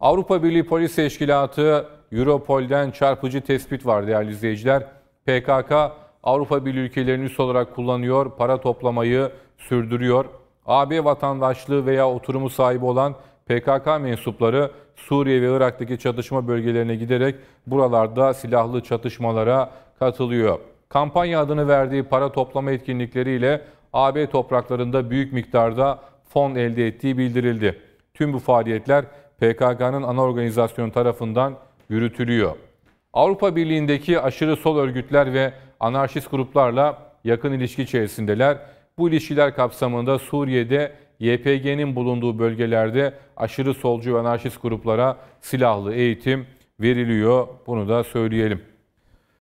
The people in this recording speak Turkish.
Avrupa Birliği Polis Teşkilatı Europol'den çarpıcı tespit var değerli izleyiciler. PKK Avrupa Birliği ülkelerini üst olarak kullanıyor, para toplamayı sürdürüyor. AB vatandaşlığı veya oturumu sahibi olan PKK mensupları Suriye ve Irak'taki çatışma bölgelerine giderek buralarda silahlı çatışmalara katılıyor. Kampanya adını verdiği para toplama etkinlikleriyle AB topraklarında büyük miktarda fon elde ettiği bildirildi. Tüm bu faaliyetler PKK'nın ana organizasyonu tarafından yürütülüyor. Avrupa Birliği'ndeki aşırı sol örgütler ve anarşist gruplarla yakın ilişki içerisindeler. Bu ilişkiler kapsamında Suriye'de YPG'nin bulunduğu bölgelerde aşırı solcu ve anarşist gruplara silahlı eğitim veriliyor. Bunu da söyleyelim.